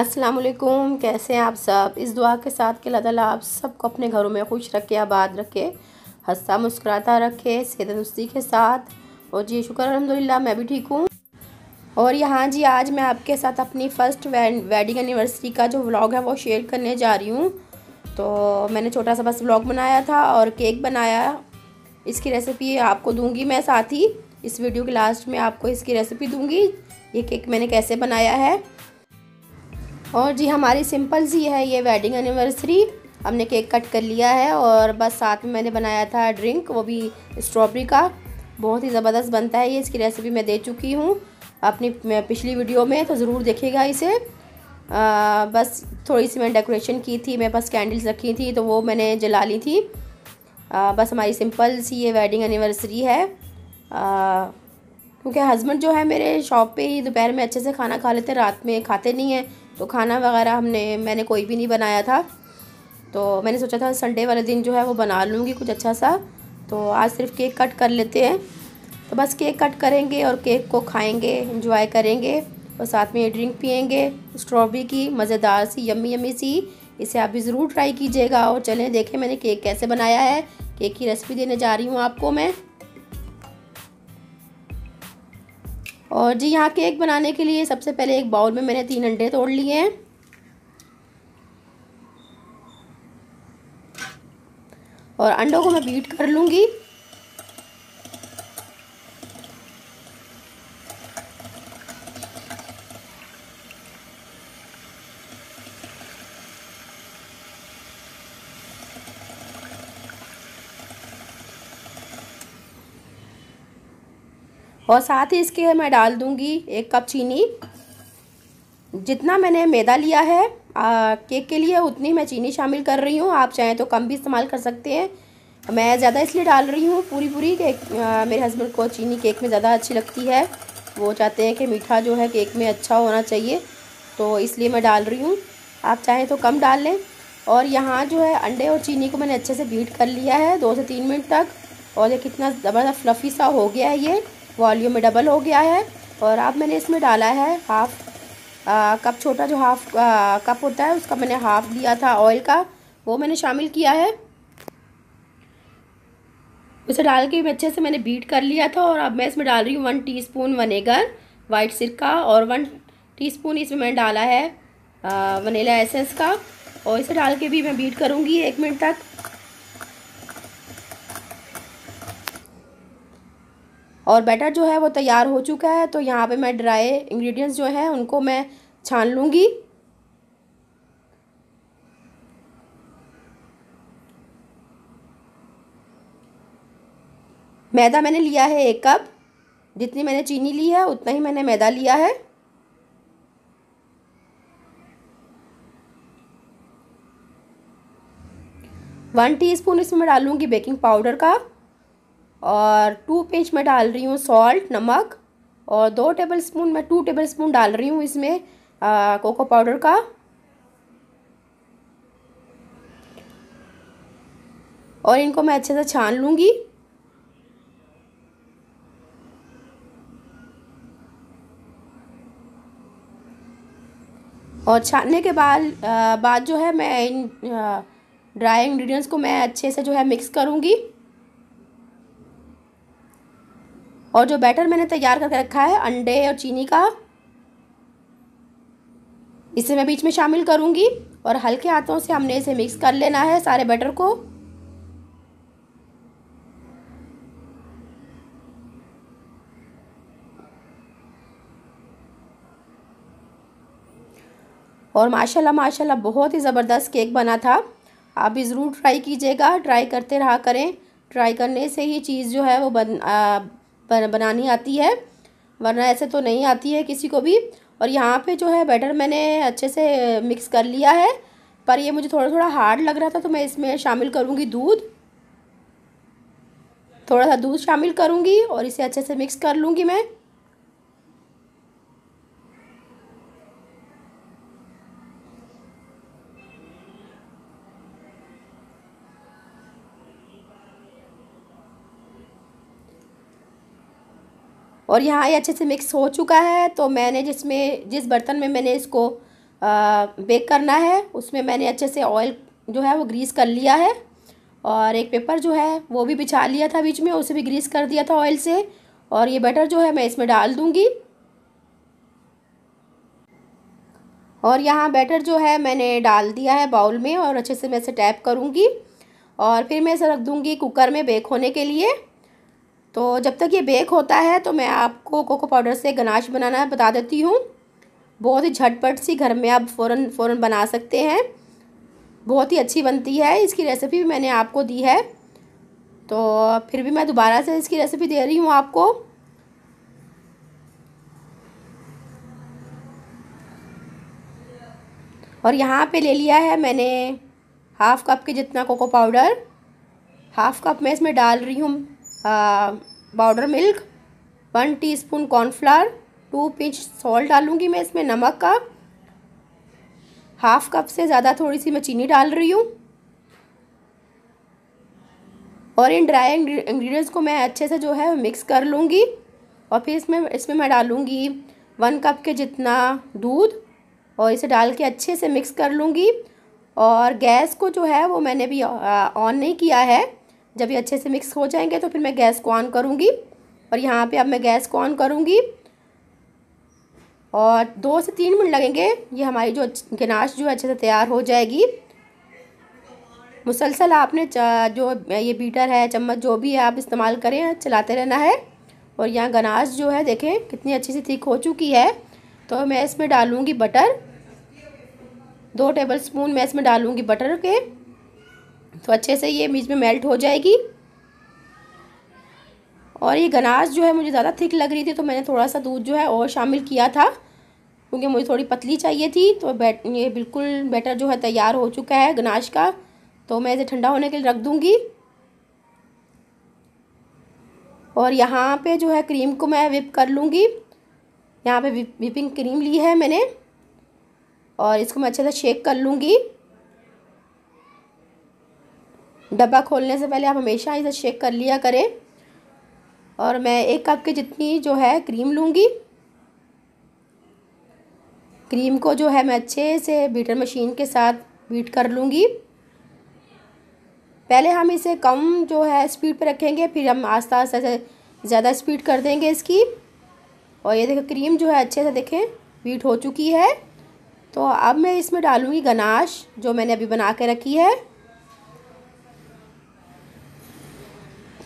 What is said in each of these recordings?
अस्सलाम वालेकुम कैसे हैं आप सब इस दुआ के साथ कि अल्लाह ताला आप सबको अपने घरों में खुश रखे आबाद रखे हंसा मुस्कुराता रखे दुस्ती के साथ और जी शुक्र अलहमदिल्ला मैं भी ठीक हूँ और यहाँ जी आज मैं आपके साथ अपनी फ़र्स्ट वेडिंग एनिवर्सरी का जो व्लॉग है वो शेयर करने जा रही हूँ तो मैंने छोटा सा बस व्लॉग बनाया था और केक बनाया इसकी रेसिपी आपको दूँगी मैं साथ ही इस वीडियो के लास्ट में आपको इसकी रेसिपी दूँगी ये केक मैंने कैसे बनाया है और जी हमारी सिंपल सी है ये वेडिंग एनिवर्सरी हमने केक कट कर लिया है और बस साथ में मैंने बनाया था ड्रिंक वो भी स्ट्रॉबेरी का बहुत ही ज़बरदस्त बनता है ये इसकी रेसिपी मैं दे चुकी हूँ अपनी पिछली वीडियो में तो ज़रूर देखेगा इसे आ, बस थोड़ी सी मैंने डेकोरेशन की थी मेरे पास कैंडल्स रखी थी तो वो मैंने जला ली थी आ, बस हमारी सिंपल सी ये वेडिंग एनिवर्सरी है आ, क्योंकि हस्बैंड जो है मेरे शॉप पे ही दोपहर में अच्छे से खाना खा लेते रात में खाते नहीं हैं तो खाना वगैरह हमने मैंने कोई भी नहीं बनाया था तो मैंने सोचा था संडे वाले दिन जो है वो बना लूँगी कुछ अच्छा सा तो आज सिर्फ केक कट कर लेते हैं तो बस केक कट करेंगे और केक को खाएंगे इंजॉय करेंगे और साथ में ड्रिंक पियेंगे स्ट्रॉबेरी की मज़ेदार सी यम्मी यम्मी सी इसे आप भी ज़रूर ट्राई कीजिएगा और चलें देखें मैंने केक कैसे बनाया है केक की रेसिपी देने जा रही हूँ आपको मैं और जी यहाँ केक बनाने के लिए सबसे पहले एक बाउल में मैंने तीन अंडे तोड़ लिए हैं और अंडों को मैं बीट कर लूँगी और साथ ही इसके मैं डाल दूँगी एक कप चीनी जितना मैंने मैदा लिया है आ, केक के लिए उतनी मैं चीनी शामिल कर रही हूँ आप चाहें तो कम भी इस्तेमाल कर सकते हैं मैं ज़्यादा इसलिए डाल रही हूँ पूरी पूरी केक मेरे हस्बैंड को चीनी केक में ज़्यादा अच्छी लगती है वो चाहते हैं कि मीठा जो है केक में अच्छा होना चाहिए तो इसलिए मैं डाल रही हूँ आप चाहें तो कम डाल लें और यहाँ जो है अंडे और चीनी को मैंने अच्छे से बीट कर लिया है दो से तीन मिनट तक और ये कितना ज़बरदस्त फ्लफ़ी सा हो गया है ये वॉल्यूम में डबल हो गया है और अब मैंने इसमें डाला है हाफ़ कप छोटा जो हाफ़ कप होता है उसका मैंने हाफ़ दिया था ऑयल का वो मैंने शामिल किया है उसे डाल के अच्छे से मैंने बीट कर लिया था और अब मैं इसमें डाल रही हूँ वन टीस्पून वनेगर वाइट सिरका और वन टीस्पून इसमें मैंने डाला है वनीला एसेंस का और इसे डाल के भी मैं बीट करूँगी एक मिनट तक और बैटर जो है वो तैयार हो चुका है तो यहाँ पे मैं ड्राई इंग्रेडिएंट्स जो हैं उनको मैं छान लूँगी मैदा मैंने लिया है एक कप जितनी मैंने चीनी ली है उतना ही मैंने मैदा लिया है वन टीस्पून इसमें मैं डालूंगी बेकिंग पाउडर का और टू पिंच में डाल रही हूँ सॉल्ट नमक और दो टेबल स्पून मैं टू टेबल स्पून डाल रही हूँ इसमें आ, कोको पाउडर का और इनको मैं अच्छे से छान लूँगी और छानने के बाद बाद जो है मैं इन ड्राई इंग्रेडिएंट्स को मैं अच्छे से जो है मिक्स करूँगी और जो बैटर मैंने तैयार करके रखा है अंडे और चीनी का इसे मैं बीच में शामिल करूँगी और हल्के हाथों से हमने इसे मिक्स कर लेना है सारे बैटर को और माशाल्लाह माशाल्लाह बहुत ही ज़बरदस्त केक बना था आप भी ज़रूर ट्राई कीजिएगा ट्राई करते रहा करें ट्राई करने से ही चीज़ जो है वो बन आ, बनानी आती है वरना ऐसे तो नहीं आती है किसी को भी और यहाँ पे जो है बैटर मैंने अच्छे से मिक्स कर लिया है पर ये मुझे थोड़ा थोड़ा हार्ड लग रहा था तो मैं इसमें शामिल करूँगी दूध थोड़ा सा दूध शामिल करूँगी और इसे अच्छे से मिक्स कर लूँगी मैं और यहाँ ये अच्छे से मिक्स हो चुका है तो मैंने जिसमें जिस बर्तन में मैंने इसको आ, बेक करना है उसमें मैंने अच्छे से ऑयल जो है वो ग्रीस कर लिया है और एक पेपर जो है वो भी बिछा लिया था बीच में उसे भी ग्रीस कर दिया था ऑयल से और ये बैटर जो है मैं इसमें डाल दूँगी और यहाँ बैटर जो है मैंने डाल दिया है बाउल में और अच्छे से मैं इसे टैप करूँगी और फिर मैं इसे रख दूँगी कुकर में बेक होने के लिए तो जब तक ये बेक होता है तो मैं आपको कोको पाउडर से गनाश बनाना बता देती हूँ बहुत ही झटपट सी घर में आप फ़ौरन फ़ौरन बना सकते हैं बहुत ही अच्छी बनती है इसकी रेसिपी भी मैंने आपको दी है तो फिर भी मैं दोबारा से इसकी रेसिपी दे रही हूँ आपको और यहाँ पे ले लिया है मैंने हाफ़ कप के जितना कोको पाउडर हाफ़ कप मैं इसमें डाल रही हूँ powder milk one teaspoon cornflour two pinch salt डालूंगी मैं इसमें नमक का हाफ कप से ज़्यादा थोड़ी सी मैं चीनी डाल रही हूँ और इन ड्राई इंग्रेडिएंट्स को मैं अच्छे से जो है मिक्स कर लूँगी और फिर इसमें इसमें मैं डालूँगी वन कप के जितना दूध और इसे डाल के अच्छे से मिक्स कर लूँगी और गैस को जो है वो मैंने भी ऑन नहीं किया है जब ये अच्छे से मिक्स हो जाएंगे तो फिर मैं गैस को ऑन करूँगी और यहाँ पे अब मैं गैस को ऑन करूँगी और दो से तीन मिनट लगेंगे ये हमारी जो गनाश जो अच्छे से तैयार हो जाएगी मुसलसल आपने जो ये बीटर है चम्मच जो भी है आप इस्तेमाल करें चलाते रहना है और यहाँ गनाश जो है देखें कितनी अच्छी सी थिक हो चुकी है तो मैं इसमें डालूँगी बटर दो टेबल स्पून मैं इसमें डालूँगी बटर के तो अच्छे से ये बीच में मेल्ट हो जाएगी और ये गनाश जो है मुझे ज़्यादा थिक लग रही थी तो मैंने थोड़ा सा दूध जो है और शामिल किया था क्योंकि मुझे थोड़ी पतली चाहिए थी तो बैट ये बिल्कुल बैटर जो है तैयार हो चुका है गनाश का तो मैं इसे ठंडा होने के लिए रख दूँगी और यहाँ पे जो है क्रीम को मैं विप कर लूँगी यहाँ पे विपिंग क्रीम ली है मैंने और इसको मैं अच्छे से शेक कर लूँगी डब्बा खोलने से पहले आप हमेशा इसे शेक कर लिया करें और मैं एक कप के जितनी जो है क्रीम लूँगी क्रीम को जो है मैं अच्छे से बीटर मशीन के साथ बीट कर लूँगी पहले हम इसे कम जो है स्पीड पर रखेंगे फिर हम आस्ता आस्ता से ज़्यादा स्पीड कर देंगे इसकी और ये देखो क्रीम जो है अच्छे से देखें बीट हो चुकी है तो अब मैं इसमें डालूँगी गनाश जो मैंने अभी बना के रखी है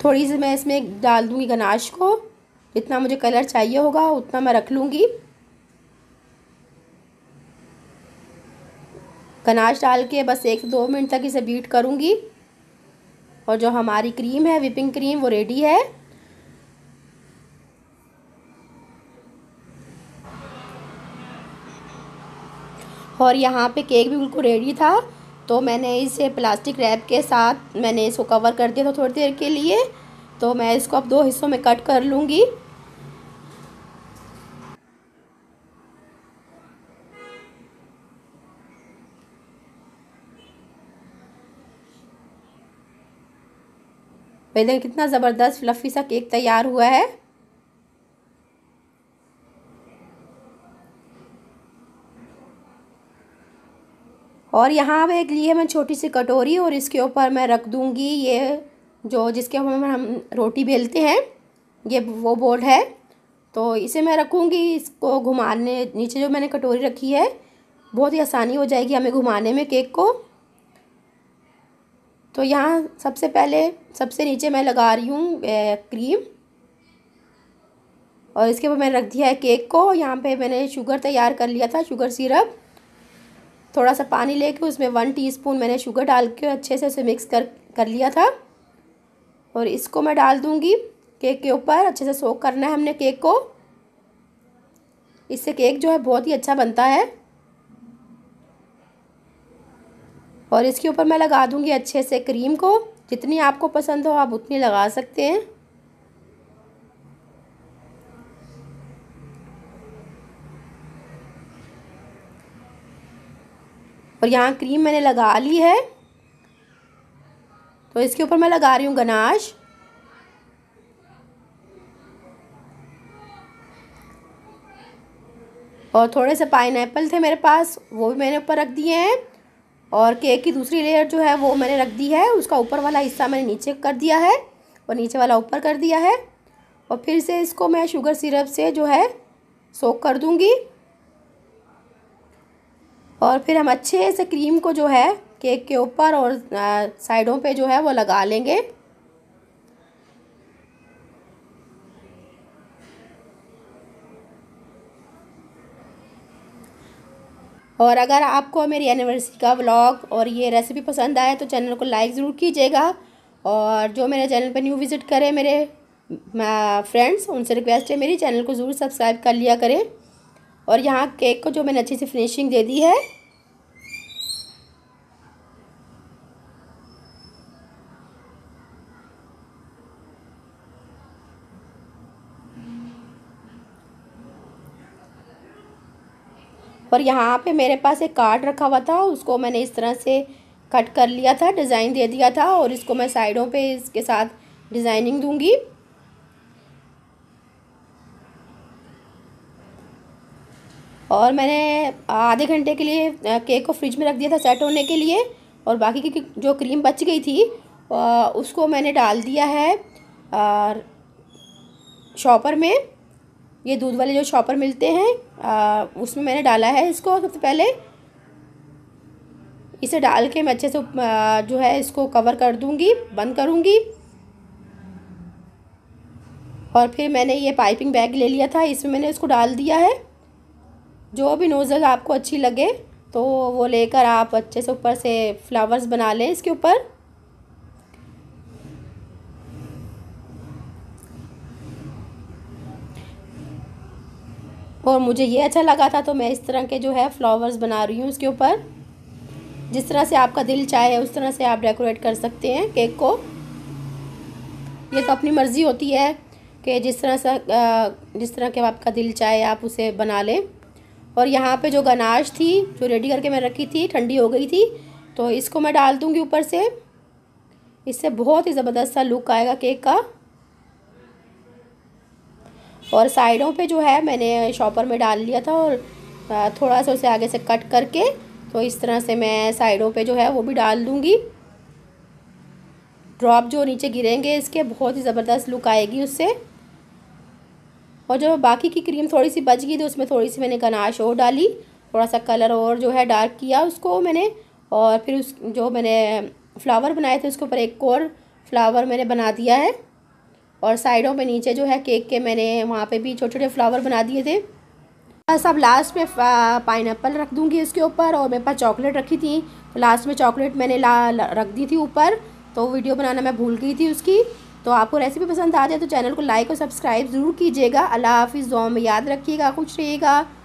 थोड़ी सी मैं इसमें डाल दूँगी गनाश को जितना मुझे कलर चाहिए होगा उतना मैं रख लूँगी गनाश डाल के बस एक से दो मिनट तक इसे बीट करूँगी और जो हमारी क्रीम है विपिंग क्रीम वो रेडी है और यहाँ पे केक भी बिल्कुल रेडी था तो मैंने इसे प्लास्टिक रैप के साथ मैंने इसको कवर कर दिया था थोड़ी देर के लिए तो मैं इसको अब दो हिस्सों में कट कर लूँगी भाई देखिए कितना ज़बरदस्त फ्लफ़ी सा केक तैयार हुआ है और यहाँ पे ली है मैं छोटी सी कटोरी और इसके ऊपर मैं रख दूँगी ये जो जिसके ऊपर हम रोटी बेलते हैं ये वो बोर्ड है तो इसे मैं रखूँगी इसको घुमाने नीचे जो मैंने कटोरी रखी है बहुत ही आसानी हो जाएगी हमें घुमाने में केक को तो यहाँ सबसे पहले सबसे नीचे मैं लगा रही हूँ क्रीम और इसके ऊपर मैंने रख दिया है केक को यहाँ पे मैंने शुगर तैयार कर लिया था शुगर सिरप थोड़ा सा पानी लेके उसमें वन टीस्पून मैंने शुगर डाल के अच्छे से उसे मिक्स कर कर लिया था और इसको मैं डाल दूँगी केक के ऊपर अच्छे से सोक करना है हमने केक को इससे केक जो है बहुत ही अच्छा बनता है और इसके ऊपर मैं लगा दूँगी अच्छे से क्रीम को जितनी आपको पसंद हो आप उतनी लगा सकते हैं और यहाँ क्रीम मैंने लगा ली है तो इसके ऊपर मैं लगा रही हूँ गनाश और थोड़े से पाइन थे मेरे पास वो भी मैंने ऊपर रख दिए हैं और केक की दूसरी लेयर जो है वो मैंने रख दी है उसका ऊपर वाला हिस्सा मैंने नीचे कर दिया है और नीचे वाला ऊपर कर दिया है और फिर से इसको मैं शुगर सिरप से जो है सोक कर दूँगी और फिर हम अच्छे से क्रीम को जो है केक के ऊपर और साइडों पे जो है वो लगा लेंगे और अगर आपको मेरी एनिवर्सरी का व्लॉग और ये रेसिपी पसंद आए तो चैनल को लाइक ज़रूर कीजिएगा और जो मेरे चैनल पर न्यू विज़िट करें मेरे फ्रेंड्स उनसे रिक्वेस्ट है मेरी चैनल को ज़रूर सब्सक्राइब कर लिया करें और यहाँ केक को जो मैंने अच्छे से फिनिशिंग दे दी है और यहाँ पे मेरे पास एक कार्ड रखा हुआ था उसको मैंने इस तरह से कट कर लिया था डिज़ाइन दे दिया था और इसको मैं साइडों पे इसके साथ डिज़ाइनिंग दूंगी और मैंने आधे घंटे के लिए केक को फ्रिज में रख दिया था सेट होने के लिए और बाकी की जो क्रीम बच गई थी उसको मैंने डाल दिया है और शॉपर में ये दूध वाले जो शॉपर मिलते हैं उसमें मैंने डाला है इसको सबसे पहले इसे डाल के मैं अच्छे से जो है इसको कवर कर दूंगी बंद करूंगी और फिर मैंने ये पाइपिंग बैग ले लिया था इसमें मैंने इसको डाल दिया है जो भी नोज़ल आपको अच्छी लगे तो वो लेकर आप अच्छे से ऊपर से फ्लावर्स बना लें इसके ऊपर और मुझे ये अच्छा लगा था तो मैं इस तरह के जो है फ्लावर्स बना रही हूँ इसके ऊपर जिस तरह से आपका दिल चाहे उस तरह से आप डेकोरेट कर सकते हैं केक को ये तो अपनी मर्ज़ी होती है कि जिस तरह से जिस तरह के आपका दिल चाहे आप उसे बना लें और यहाँ पे जो गनाश थी जो रेडी करके मैंने रखी थी ठंडी हो गई थी तो इसको मैं डाल दूँगी ऊपर से इससे बहुत ही ज़बरदस्त सा लुक आएगा केक का और साइडों पे जो है मैंने शॉपर में डाल लिया था और थोड़ा सा उसे आगे से कट करके तो इस तरह से मैं साइडों पे जो है वो भी डाल दूँगी ड्रॉप जो नीचे गिरेंगे इसके बहुत ही ज़बरदस्त लुक आएगी उससे और जब बाकी की क्रीम थोड़ी सी बच गई तो उसमें थोड़ी सी मैंने गनाश और डाली थोड़ा सा कलर और जो है डार्क किया उसको मैंने और फिर उस जो मैंने फ्लावर बनाए थे उसके ऊपर एक और फ्लावर मैंने बना दिया है और साइडों पे नीचे जो है केक के मैंने वहाँ पे भी छोटे छोटे फ्लावर बना दिए थे बस अब लास्ट में पाइन रख दूँगी इसके ऊपर और मेरे पास चॉकलेट रखी थी तो लास्ट में चॉकलेट मैंने ला रख दी थी ऊपर तो वीडियो बनाना मैं भूल गई थी उसकी तो आपको रेसिपी पसंद आ जाए तो चैनल को लाइक और सब्सक्राइब ज़रूर कीजिएगा अल्लाह हाफिज़ दुआ में याद रखिएगा खुश रहिएगा